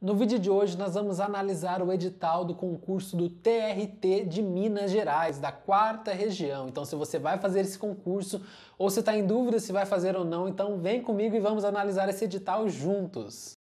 No vídeo de hoje nós vamos analisar o edital do concurso do TRT de Minas Gerais, da quarta região. Então se você vai fazer esse concurso ou se está em dúvida se vai fazer ou não, então vem comigo e vamos analisar esse edital juntos.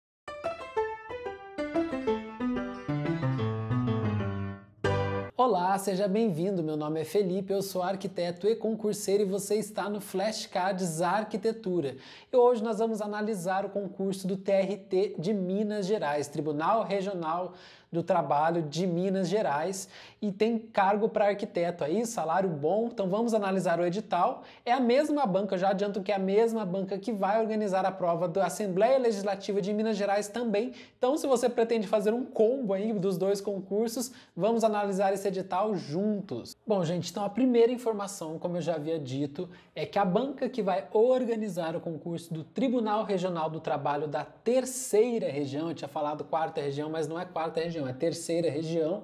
Olá, seja bem-vindo. Meu nome é Felipe, eu sou arquiteto e concurseiro e você está no Flashcards Arquitetura. E hoje nós vamos analisar o concurso do TRT de Minas Gerais, Tribunal Regional do Trabalho de Minas Gerais e tem cargo para arquiteto aí, salário bom. Então vamos analisar o edital. É a mesma banca, eu já adianto que é a mesma banca que vai organizar a prova da Assembleia Legislativa de Minas Gerais também. Então se você pretende fazer um combo aí dos dois concursos, vamos analisar esse edital juntos. Bom, gente, então a primeira informação, como eu já havia dito, é que a banca que vai organizar o concurso do Tribunal Regional do Trabalho da Terceira Região, eu tinha falado quarta região, mas não é quarta região região, é a terceira região,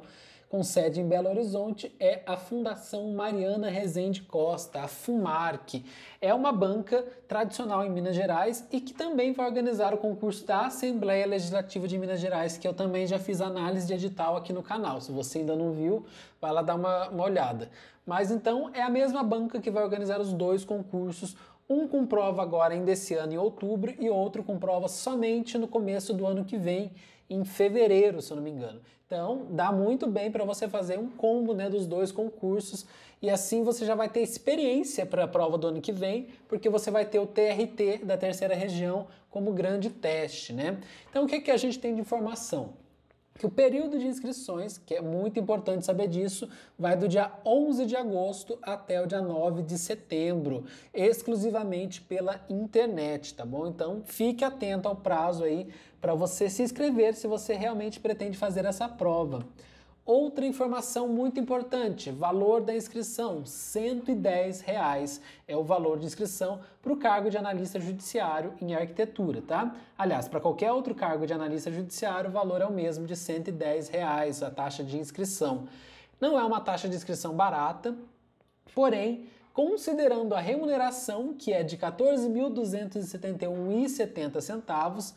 com sede em Belo Horizonte, é a Fundação Mariana Rezende Costa, a FUMARC. É uma banca tradicional em Minas Gerais e que também vai organizar o concurso da Assembleia Legislativa de Minas Gerais, que eu também já fiz análise de edital aqui no canal. Se você ainda não viu, vai lá dar uma, uma olhada. Mas então é a mesma banca que vai organizar os dois concursos, um com prova agora ainda esse ano em outubro e outro com prova somente no começo do ano que vem, em fevereiro, se eu não me engano. Então, dá muito bem para você fazer um combo né, dos dois concursos e assim você já vai ter experiência para a prova do ano que vem, porque você vai ter o TRT da terceira região como grande teste, né? Então, o que, é que a gente tem de informação? que o período de inscrições, que é muito importante saber disso, vai do dia 11 de agosto até o dia 9 de setembro, exclusivamente pela internet, tá bom? Então fique atento ao prazo aí para você se inscrever se você realmente pretende fazer essa prova. Outra informação muito importante, valor da inscrição, R$ 110,00 é o valor de inscrição para o cargo de analista judiciário em arquitetura, tá? Aliás, para qualquer outro cargo de analista judiciário, o valor é o mesmo de R$ 110,00 a taxa de inscrição. Não é uma taxa de inscrição barata, porém, considerando a remuneração, que é de R$ 14.271,70,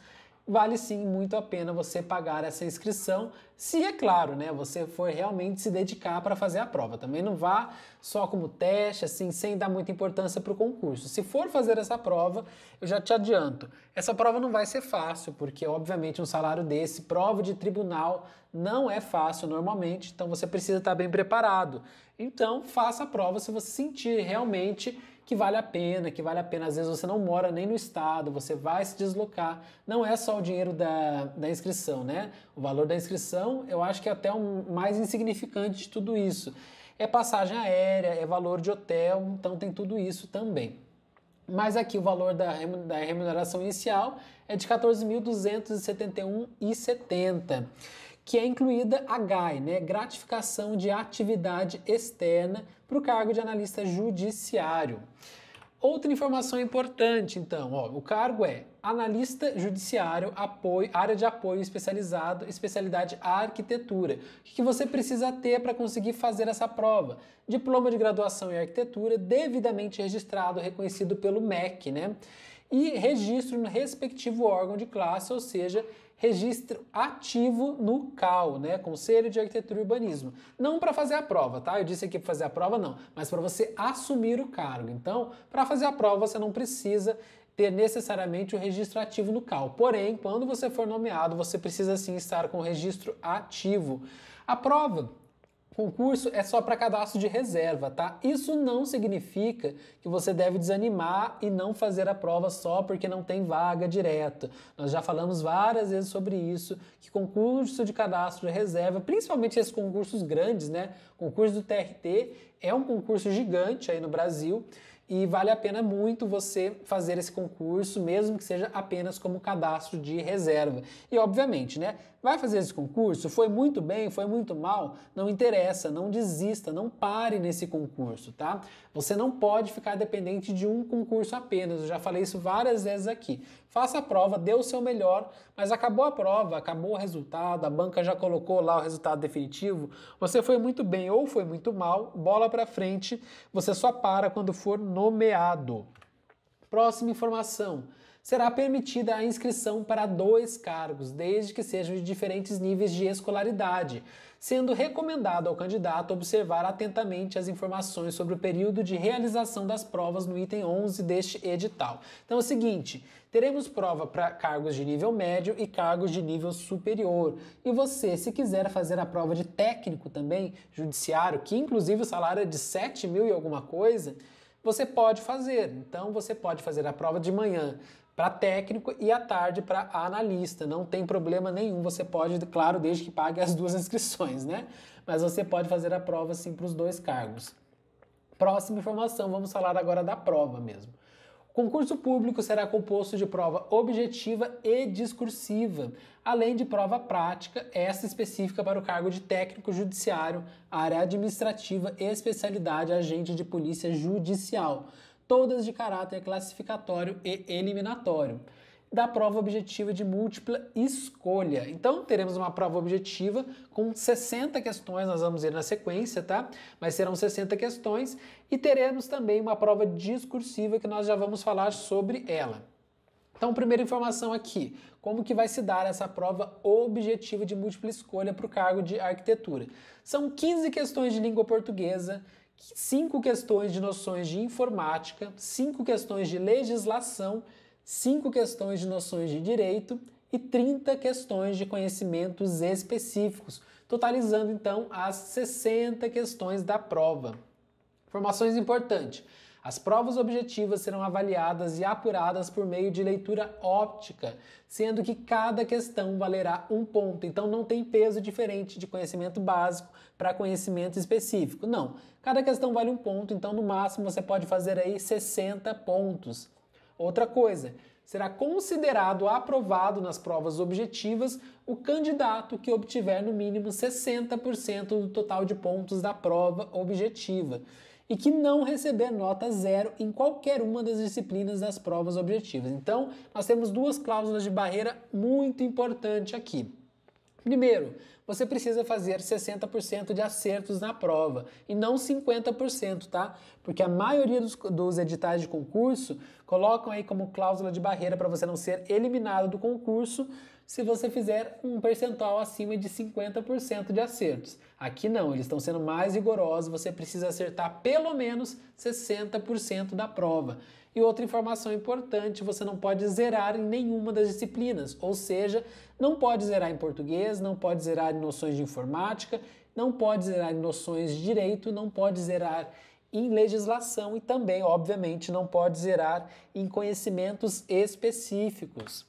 vale sim muito a pena você pagar essa inscrição, se é claro, né, você for realmente se dedicar para fazer a prova. Também não vá só como teste, assim, sem dar muita importância para o concurso. Se for fazer essa prova, eu já te adianto, essa prova não vai ser fácil, porque obviamente um salário desse, prova de tribunal, não é fácil normalmente, então você precisa estar tá bem preparado. Então, faça a prova se você sentir realmente que vale a pena, que vale a pena. Às vezes você não mora nem no estado, você vai se deslocar. Não é só o dinheiro da, da inscrição, né? O valor da inscrição eu acho que é até o mais insignificante de tudo isso. É passagem aérea, é valor de hotel, então tem tudo isso também. Mas aqui o valor da remuneração inicial é de 14.271,70 que é incluída a GAI, né, gratificação de atividade externa para o cargo de analista judiciário. Outra informação importante, então, ó, o cargo é analista judiciário, apoio, área de apoio especializado, especialidade arquitetura. O que você precisa ter para conseguir fazer essa prova? Diploma de graduação em arquitetura devidamente registrado, reconhecido pelo MEC, né? E registro no respectivo órgão de classe, ou seja, registro ativo no CAL, né? Conselho de Arquitetura e Urbanismo. Não para fazer a prova, tá? Eu disse aqui para fazer a prova não, mas para você assumir o cargo. Então, para fazer a prova você não precisa ter necessariamente o registro ativo no CAL. Porém, quando você for nomeado, você precisa sim estar com o registro ativo. A prova Concurso é só para cadastro de reserva, tá? Isso não significa que você deve desanimar e não fazer a prova só porque não tem vaga direta. Nós já falamos várias vezes sobre isso, que concurso de cadastro de reserva, principalmente esses concursos grandes, né? O concurso do TRT é um concurso gigante aí no Brasil e vale a pena muito você fazer esse concurso, mesmo que seja apenas como cadastro de reserva. E obviamente, né, Vai fazer esse concurso? Foi muito bem, foi muito mal? Não interessa, não desista, não pare nesse concurso, tá? Você não pode ficar dependente de um concurso apenas. Eu já falei isso várias vezes aqui. Faça a prova, dê o seu melhor, mas acabou a prova, acabou o resultado, a banca já colocou lá o resultado definitivo. Você foi muito bem ou foi muito mal, bola para frente, você só para quando for nomeado. Próxima informação será permitida a inscrição para dois cargos, desde que sejam de diferentes níveis de escolaridade, sendo recomendado ao candidato observar atentamente as informações sobre o período de realização das provas no item 11 deste edital. Então é o seguinte, teremos prova para cargos de nível médio e cargos de nível superior. E você, se quiser fazer a prova de técnico também, judiciário, que inclusive o salário é de 7 mil e alguma coisa, você pode fazer. Então você pode fazer a prova de manhã para técnico e à tarde para analista. Não tem problema nenhum, você pode, claro, desde que pague as duas inscrições, né? Mas você pode fazer a prova sim para os dois cargos. Próxima informação, vamos falar agora da prova mesmo. O concurso público será composto de prova objetiva e discursiva, além de prova prática, essa específica para o cargo de técnico judiciário, área administrativa e especialidade agente de polícia judicial todas de caráter classificatório e eliminatório, da prova objetiva de múltipla escolha. Então, teremos uma prova objetiva com 60 questões, nós vamos ir na sequência, tá? Mas serão 60 questões e teremos também uma prova discursiva que nós já vamos falar sobre ela. Então, primeira informação aqui, como que vai se dar essa prova objetiva de múltipla escolha para o cargo de arquitetura? São 15 questões de língua portuguesa, cinco questões de noções de informática, cinco questões de legislação, cinco questões de noções de direito e 30 questões de conhecimentos específicos, totalizando então as 60 questões da prova. Informações importantes. As provas objetivas serão avaliadas e apuradas por meio de leitura óptica, sendo que cada questão valerá um ponto. Então não tem peso diferente de conhecimento básico para conhecimento específico. Não. Cada questão vale um ponto, então no máximo você pode fazer aí 60 pontos. Outra coisa, será considerado aprovado nas provas objetivas o candidato que obtiver no mínimo 60% do total de pontos da prova objetiva e que não receber nota zero em qualquer uma das disciplinas das provas objetivas. Então, nós temos duas cláusulas de barreira muito importante aqui. Primeiro, você precisa fazer 60% de acertos na prova e não 50%, tá? Porque a maioria dos, dos editais de concurso colocam aí como cláusula de barreira para você não ser eliminado do concurso se você fizer um percentual acima de 50% de acertos. Aqui não, eles estão sendo mais rigorosos, você precisa acertar pelo menos 60% da prova. E outra informação importante, você não pode zerar em nenhuma das disciplinas, ou seja, não pode zerar em português, não pode zerar em noções de informática, não pode zerar em noções de direito, não pode zerar em legislação e também, obviamente, não pode zerar em conhecimentos específicos.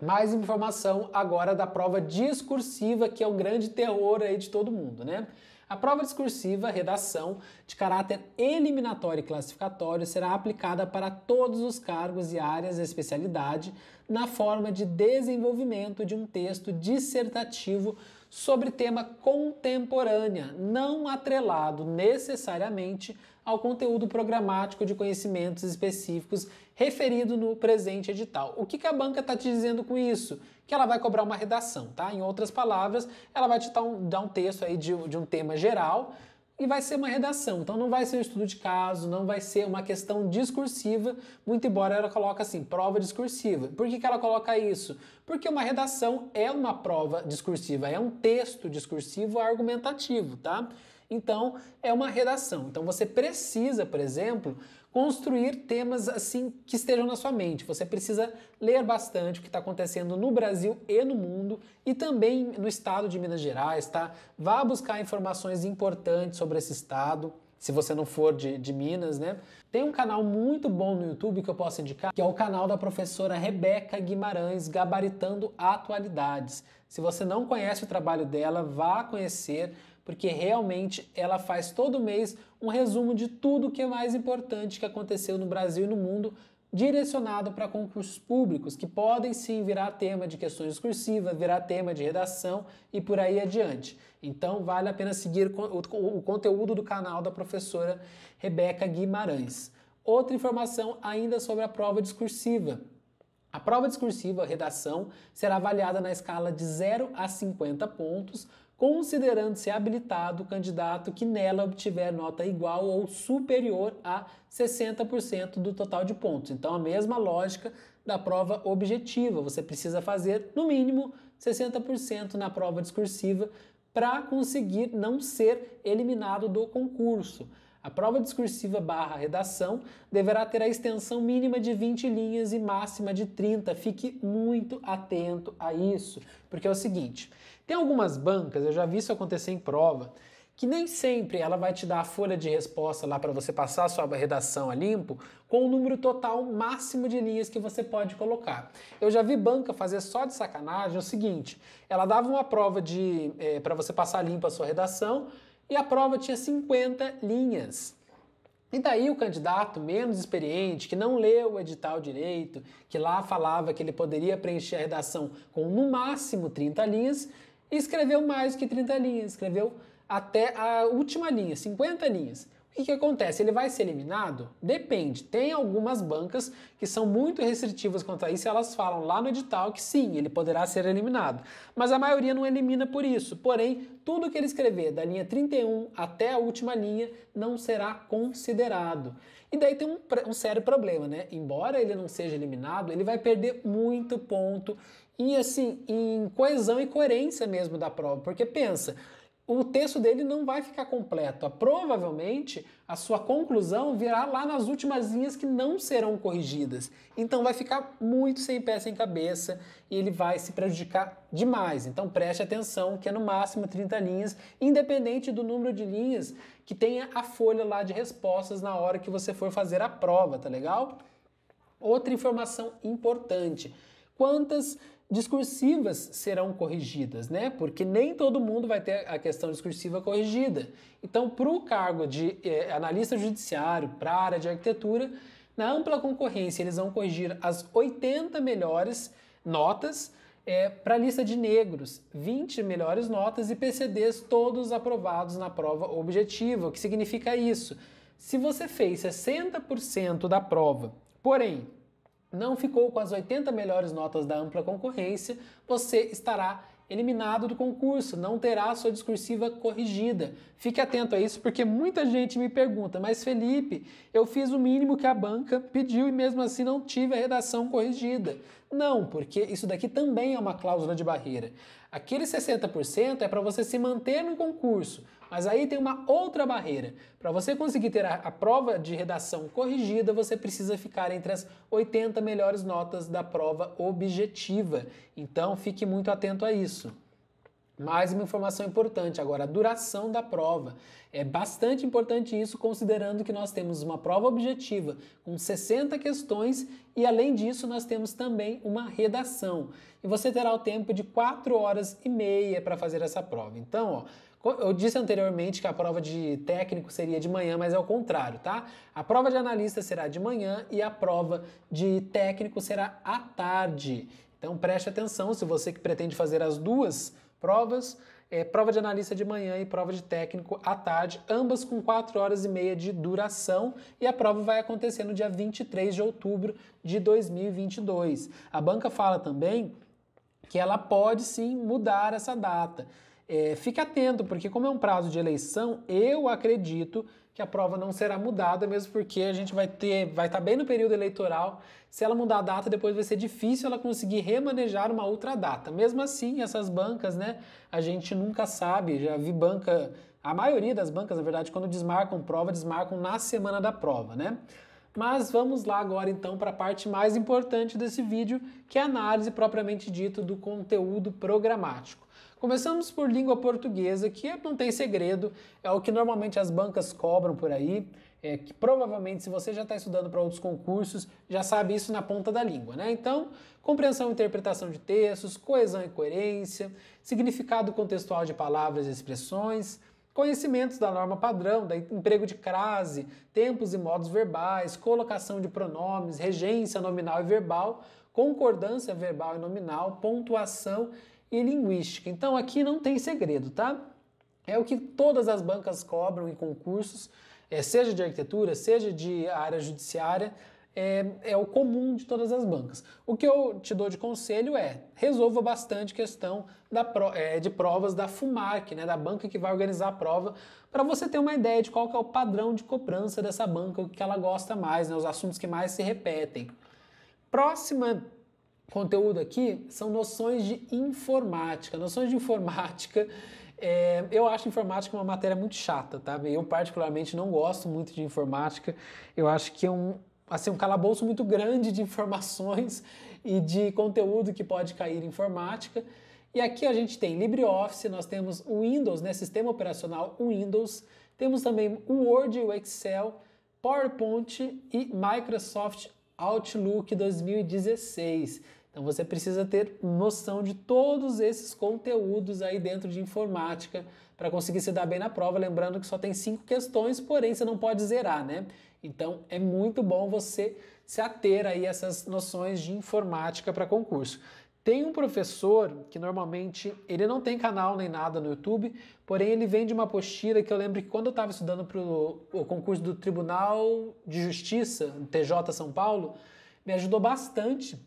Mais informação agora da prova discursiva, que é o grande terror aí de todo mundo, né? A prova discursiva, redação, de caráter eliminatório e classificatório, será aplicada para todos os cargos e áreas de especialidade na forma de desenvolvimento de um texto dissertativo sobre tema contemporânea, não atrelado necessariamente ao conteúdo programático de conhecimentos específicos referido no presente edital. O que, que a banca está te dizendo com isso? Que ela vai cobrar uma redação, tá? Em outras palavras, ela vai te dar um, dar um texto aí de, de um tema geral e vai ser uma redação. Então não vai ser um estudo de caso, não vai ser uma questão discursiva, muito embora ela coloque assim, prova discursiva. Por que, que ela coloca isso? Porque uma redação é uma prova discursiva, é um texto discursivo argumentativo, tá? Então, é uma redação. Então, você precisa, por exemplo, construir temas assim que estejam na sua mente. Você precisa ler bastante o que está acontecendo no Brasil e no mundo e também no estado de Minas Gerais, tá? Vá buscar informações importantes sobre esse estado. Se você não for de, de Minas, né? Tem um canal muito bom no YouTube que eu posso indicar, que é o canal da professora Rebeca Guimarães, Gabaritando Atualidades. Se você não conhece o trabalho dela, vá conhecer porque realmente ela faz todo mês um resumo de tudo que é mais importante que aconteceu no Brasil e no mundo, direcionado para concursos públicos, que podem sim virar tema de questões discursivas, virar tema de redação e por aí adiante. Então vale a pena seguir o conteúdo do canal da professora Rebeca Guimarães. Outra informação ainda sobre a prova discursiva. A prova discursiva, a redação, será avaliada na escala de 0 a 50 pontos, considerando-se habilitado o candidato que nela obtiver nota igual ou superior a 60% do total de pontos. Então, a mesma lógica da prova objetiva, você precisa fazer no mínimo 60% na prova discursiva para conseguir não ser eliminado do concurso. A prova discursiva barra redação deverá ter a extensão mínima de 20 linhas e máxima de 30. Fique muito atento a isso, porque é o seguinte: tem algumas bancas, eu já vi isso acontecer em prova, que nem sempre ela vai te dar a folha de resposta lá para você passar a sua redação a limpo com o número total máximo de linhas que você pode colocar. Eu já vi banca fazer só de sacanagem é o seguinte: ela dava uma prova de é, para você passar limpo a sua redação e a prova tinha 50 linhas. E daí o candidato menos experiente, que não leu o edital direito, que lá falava que ele poderia preencher a redação com no máximo 30 linhas, e escreveu mais do que 30 linhas, escreveu até a última linha, 50 linhas. O que, que acontece? Ele vai ser eliminado? Depende. Tem algumas bancas que são muito restritivas quanto a isso, elas falam lá no edital que sim, ele poderá ser eliminado. Mas a maioria não elimina por isso. Porém, tudo que ele escrever da linha 31 até a última linha não será considerado. E daí tem um, um sério problema, né? Embora ele não seja eliminado, ele vai perder muito ponto em assim, em coesão e coerência mesmo da prova, porque pensa, o texto dele não vai ficar completo. Ah, provavelmente a sua conclusão virá lá nas últimas linhas que não serão corrigidas. Então vai ficar muito sem pé sem cabeça e ele vai se prejudicar demais. Então preste atenção que é no máximo 30 linhas, independente do número de linhas que tenha a folha lá de respostas na hora que você for fazer a prova, tá legal? Outra informação importante. Quantas discursivas serão corrigidas, né? Porque nem todo mundo vai ter a questão discursiva corrigida. Então, para o cargo de eh, analista judiciário, para a área de arquitetura, na ampla concorrência, eles vão corrigir as 80 melhores notas eh, para a lista de negros, 20 melhores notas e PCDs todos aprovados na prova objetiva. O que significa isso? Se você fez 60% da prova, porém não ficou com as 80 melhores notas da ampla concorrência, você estará eliminado do concurso, não terá sua discursiva corrigida. Fique atento a isso porque muita gente me pergunta: "Mas Felipe, eu fiz o mínimo que a banca pediu e mesmo assim não tive a redação corrigida". Não, porque isso daqui também é uma cláusula de barreira. Aquele 60% é para você se manter no concurso, mas aí tem uma outra barreira. Para você conseguir ter a, a, prova de redação corrigida, você precisa ficar entre as 80 melhores notas da prova objetiva. Então fique muito atento a isso. Mais uma informação importante agora, a duração da prova. É bastante importante isso, considerando que nós temos uma prova objetiva com 60 questões e, além disso, nós temos também uma redação. E você terá o tempo de 4 horas e meia para fazer essa prova. Então, ó, eu disse anteriormente que a prova de técnico seria de manhã, mas é o contrário, tá? A prova de analista será de manhã e a prova de técnico será à tarde. Então preste atenção, se você que pretende fazer as duas provas, é, prova de analista de manhã e prova de técnico à tarde, ambas com 4 horas e meia de duração, e a prova vai acontecer no dia 23 de outubro de 2022. A banca fala também que ela pode sim mudar essa data. É, fique atento, porque como é um prazo de eleição, eu acredito que a prova não será mudada, mesmo porque a gente vai ter, vai estar tá bem no período eleitoral. Se ela mudar a data, depois vai ser difícil ela conseguir remanejar uma outra data. Mesmo assim, essas bancas, né? A gente nunca sabe. Já vi banca, a maioria das bancas, na verdade, quando desmarcam prova, desmarcam na semana da prova, né? Mas vamos lá agora então para a parte mais importante desse vídeo, que é a análise propriamente dita do conteúdo programático. Começamos por língua portuguesa, que não tem segredo, é o que normalmente as bancas cobram por aí, é que provavelmente se você já está estudando para outros concursos, já sabe isso na ponta da língua, né? Então, compreensão e interpretação de textos, coesão e coerência, significado contextual de palavras e expressões, conhecimentos da norma padrão, da emprego de crase, tempos e modos verbais, colocação de pronomes, regência nominal e verbal, concordância verbal e nominal, pontuação e linguística. Então aqui não tem segredo, tá? É o que todas as bancas cobram em concursos, é, seja de arquitetura, seja de área judiciária, é, é, o comum de todas as bancas. O que eu te dou de conselho é resolva bastante questão da, é, de provas da FUMAC, né, da banca que vai organizar a prova, para você ter uma ideia de qual é o padrão de cobrança dessa banca, o que ela gosta mais, né, os assuntos que mais se repetem. Próxima conteúdo aqui são noções de informática. Noções de informática, é, eu acho informática uma matéria muito chata, tá? Eu particularmente não gosto muito de informática. Eu acho que é um assim um calabouço muito grande de informações e de conteúdo que pode cair em informática. E aqui a gente tem LibreOffice, nós temos o Windows, né, sistema operacional Windows, temos também o Word, o Excel, PowerPoint e Microsoft Outlook 2016. Então você precisa ter noção de todos esses conteúdos aí dentro de informática para conseguir se dar bem na prova. Lembrando que só tem cinco questões, porém você não pode zerar, né? Então é muito bom você se ater aí a essas noções de informática para concurso. Tem um professor que normalmente ele não tem canal nem nada no YouTube, porém ele vende uma apostila que eu lembro que quando eu estava estudando para o concurso do Tribunal de Justiça, TJ São Paulo, me ajudou bastante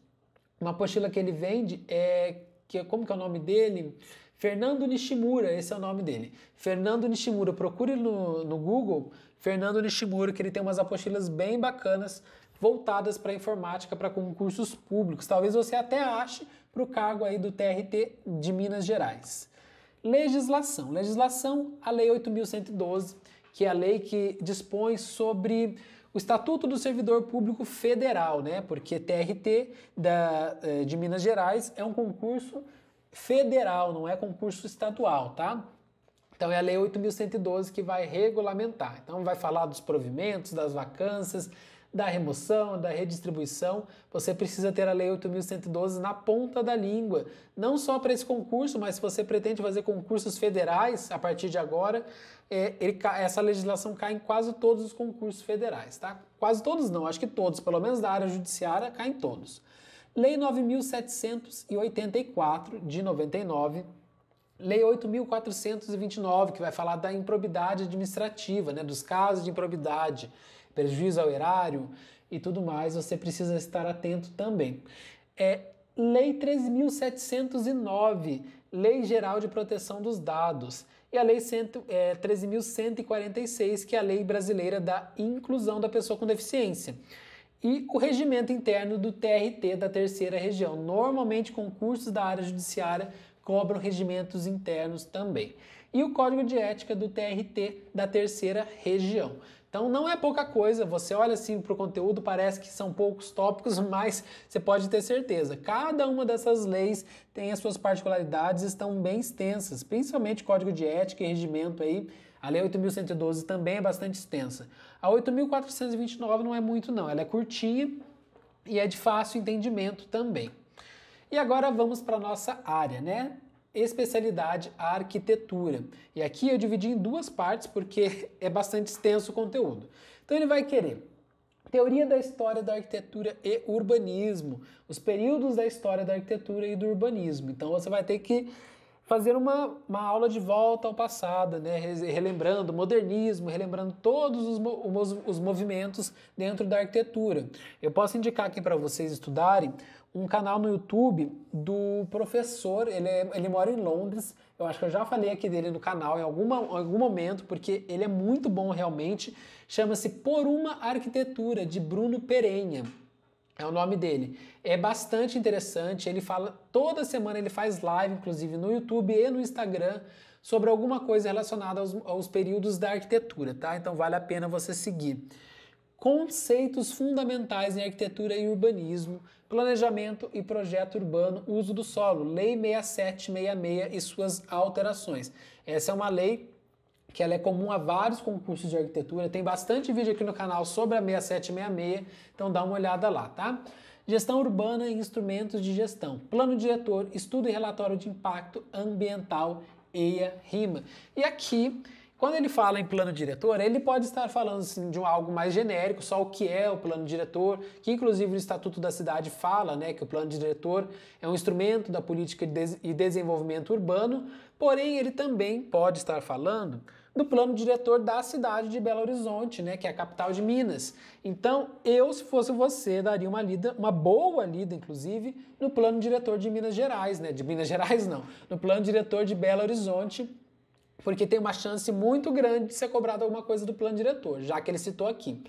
uma apostila que ele vende é que como que é o nome dele? Fernando Nishimura, esse é o nome dele. Fernando Nishimura, procure no, no Google Fernando Nishimura, que ele tem umas apostilas bem bacanas voltadas para informática, para concursos públicos. Talvez você até ache para o cargo aí do TRT de Minas Gerais. Legislação. Legislação, a Lei 8.112, que é a lei que dispõe sobre o Estatuto do Servidor Público Federal, né? Porque TRT da, eh, de Minas Gerais é um concurso federal, não é concurso estadual, tá? Então é a Lei 8.112 que vai regulamentar. Então vai falar dos provimentos, das vacâncias, da remoção, da redistribuição, você precisa ter a Lei 8.112 na ponta da língua. Não só para esse concurso, mas se você pretende fazer concursos federais a partir de agora, é, ele, essa legislação cai em quase todos os concursos federais, tá? Quase todos não, acho que todos, pelo menos da área judiciária, caem todos. Lei 9.784, de 99, Lei 8.429, que vai falar da improbidade administrativa, né, dos casos de improbidade prejuízo ao erário e tudo mais, você precisa estar atento também. É Lei 13.709, Lei Geral de Proteção dos Dados, e a Lei 13.146, é, que é a Lei Brasileira da Inclusão da Pessoa com Deficiência e o regimento interno do TRT da terceira região. Normalmente, concursos da área judiciária cobram regimentos internos também. E o código de ética do TRT da terceira região. Então não é pouca coisa, você olha assim para o conteúdo, parece que são poucos tópicos, mas você pode ter certeza. Cada uma dessas leis tem as suas particularidades, estão bem extensas, principalmente código de ética e regimento aí. A lei 8.112 também é bastante extensa. A 8.429 não é muito não, ela é curtinha e é de fácil entendimento também. E agora vamos para a nossa área, né? especialidade a arquitetura. E aqui eu dividi em duas partes porque é bastante extenso o conteúdo. Então ele vai querer teoria da história da arquitetura e urbanismo, os períodos da história da arquitetura e do urbanismo. Então você vai ter que fazer uma, uma aula de volta ao passado, né? relembrando o modernismo, relembrando todos os, os movimentos dentro da arquitetura. Eu posso indicar aqui para vocês estudarem um canal no YouTube do professor, ele, é, ele mora em Londres, eu acho que eu já falei aqui dele no canal em alguma, algum momento, porque ele é muito bom realmente, chama-se Por Uma Arquitetura, de Bruno Perenha. É o nome dele. É bastante interessante. Ele fala toda semana, ele faz live, inclusive no YouTube e no Instagram, sobre alguma coisa relacionada aos, aos períodos da arquitetura, tá? Então vale a pena você seguir. Conceitos fundamentais em arquitetura e urbanismo, planejamento e projeto urbano, uso do solo, Lei 6766 e suas alterações. Essa é uma lei que ela é comum a vários concursos de arquitetura. Tem bastante vídeo aqui no canal sobre a 6766, então dá uma olhada lá, tá? Gestão urbana e instrumentos de gestão, plano diretor, estudo e relatório de impacto ambiental, EIA, RIMA. E aqui quando ele fala em plano diretor, ele pode estar falando assim, de um, algo mais genérico, só o que é o plano diretor, que inclusive o Estatuto da Cidade fala né, que o plano diretor é um instrumento da política de e desenvolvimento urbano, porém ele também pode estar falando do plano diretor da cidade de Belo Horizonte, né, que é a capital de Minas. Então, eu, se fosse você, daria uma lida, uma boa lida, inclusive, no plano diretor de Minas Gerais, né? De Minas Gerais não, no plano diretor de Belo Horizonte, porque tem uma chance muito grande de ser cobrado alguma coisa do plano diretor, já que ele citou aqui.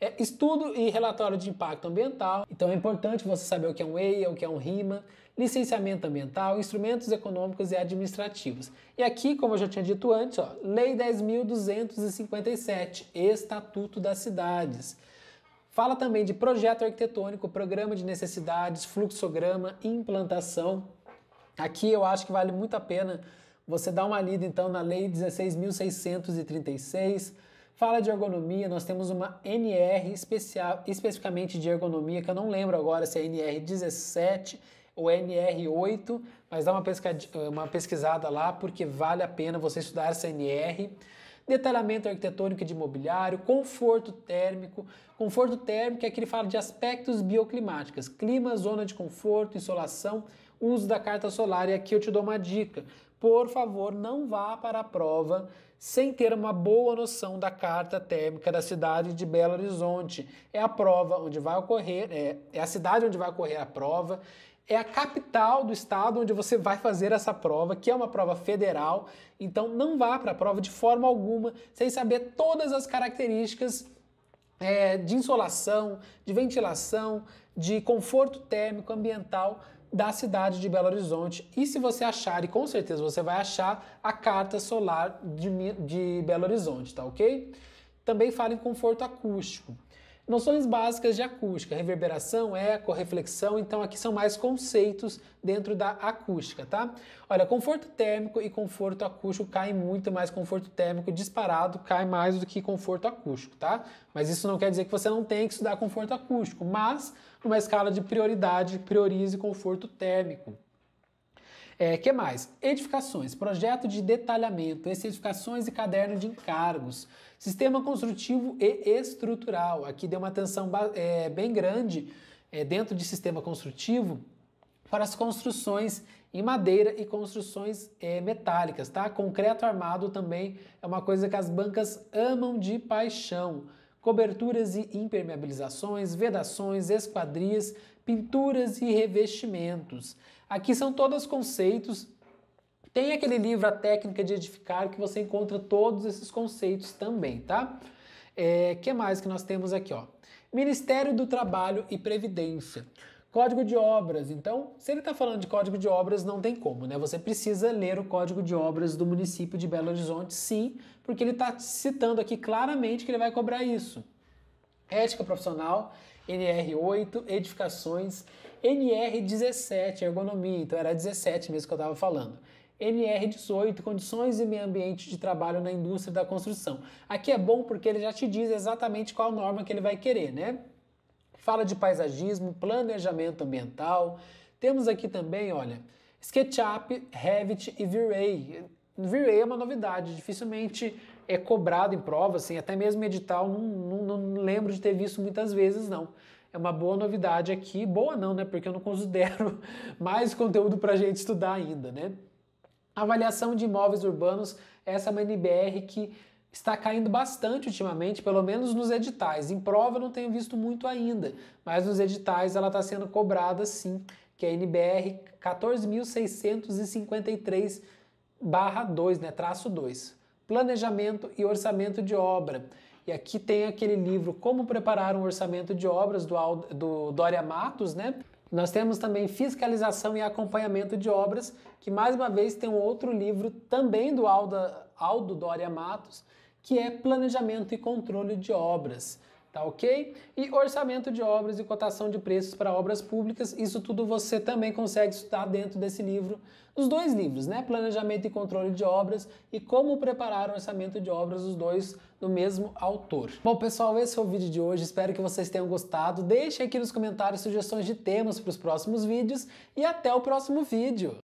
É estudo e relatório de impacto ambiental. Então é importante você saber o que é um EIA, o que é um RIMA, licenciamento ambiental, instrumentos econômicos e administrativos. E aqui, como eu já tinha dito antes, ó, Lei 10.257, Estatuto das Cidades. Fala também de projeto arquitetônico, programa de necessidades, fluxograma, implantação. Aqui eu acho que vale muito a pena você dar uma lida então na Lei 16.636 fala de ergonomia, nós temos uma NR especial, especificamente de ergonomia, que eu não lembro agora se é NR 17 ou NR8, mas dá uma, uma pesquisada lá porque vale a pena você estudar essa NR detalhamento arquitetônico de imobiliário, conforto térmico. Conforto térmico é que ele fala de aspectos bioclimáticos, clima, zona de conforto, insolação, uso da carta solar. E aqui eu te dou uma dica: por favor, não vá para a prova sem ter uma boa noção da carta térmica da cidade de Belo Horizonte. É a prova onde vai ocorrer, é, é a cidade onde vai ocorrer a prova, é a capital do estado onde você vai fazer essa prova, que é uma prova federal. Então não vá para a prova de forma alguma sem saber todas as características é, de insolação, de ventilação, de conforto térmico ambiental da cidade de Belo Horizonte. E se você achar, e com certeza você vai achar, a carta solar de, de Belo Horizonte, tá ok? Também fala em conforto acústico. Noções básicas de acústica, reverberação, eco, reflexão, então aqui são mais conceitos dentro da acústica, tá? Olha, conforto térmico e conforto acústico caem muito mais, conforto térmico disparado cai mais do que conforto acústico, tá? Mas isso não quer dizer que você não tenha que estudar conforto acústico, mas numa escala de prioridade, priorize conforto térmico. É, que mais? Edificações, projeto de detalhamento, especificações e caderno de encargos. Sistema construtivo e estrutural. Aqui deu uma atenção é, bem grande é, dentro de sistema construtivo para as construções em madeira e construções é, metálicas, tá? Concreto armado também é uma coisa que as bancas amam de paixão. Coberturas e impermeabilizações, vedações, esquadrias, pinturas e revestimentos. Aqui são todos conceitos tem aquele livro A Técnica de Edificar que você encontra todos esses conceitos também, tá? É, que mais que nós temos aqui, ó? Ministério do Trabalho e Previdência. Código de obras. Então, se ele está falando de código de obras, não tem como, né? Você precisa ler o código de obras do município de Belo Horizonte, sim, porque ele está citando aqui claramente que ele vai cobrar isso. Ética profissional, NR8, edificações, NR17, ergonomia. Então, era 17 mesmo que eu estava falando. NR18, Condições e Meio Ambiente de Trabalho na Indústria da Construção. Aqui é bom porque ele já te diz exatamente qual norma que ele vai querer, né? Fala de paisagismo, planejamento ambiental. Temos aqui também, olha, SketchUp, Revit e V-Ray. V-Ray é uma novidade, dificilmente é cobrado em prova, assim, até mesmo edital, não, não, não lembro de ter visto muitas vezes, não é uma boa novidade aqui. Boa não, né? Porque eu não considero mais conteúdo para gente estudar ainda, né? Avaliação de imóveis urbanos, essa é uma NBR que está caindo bastante ultimamente, pelo menos nos editais. Em prova eu não tenho visto muito ainda, mas nos editais ela está sendo cobrada sim, que é a NBR 14.653 barra 2, né, traço 2. Planejamento e orçamento de obra. E aqui tem aquele livro Como Preparar um Orçamento de Obras, do, do Dória Matos, né? Nós temos também fiscalização e acompanhamento de obras, que mais uma vez tem um outro livro também do Aldo Dória Matos, que é Planejamento e Controle de Obras. Tá ok? E orçamento de obras e cotação de preços para obras públicas, isso tudo você também consegue estudar dentro desse livro, os dois livros, né? Planejamento e controle de obras e como preparar o orçamento de obras, os dois do mesmo autor. Bom, pessoal, esse foi é o vídeo de hoje. Espero que vocês tenham gostado. Deixem aqui nos comentários sugestões de temas para os próximos vídeos e até o próximo vídeo.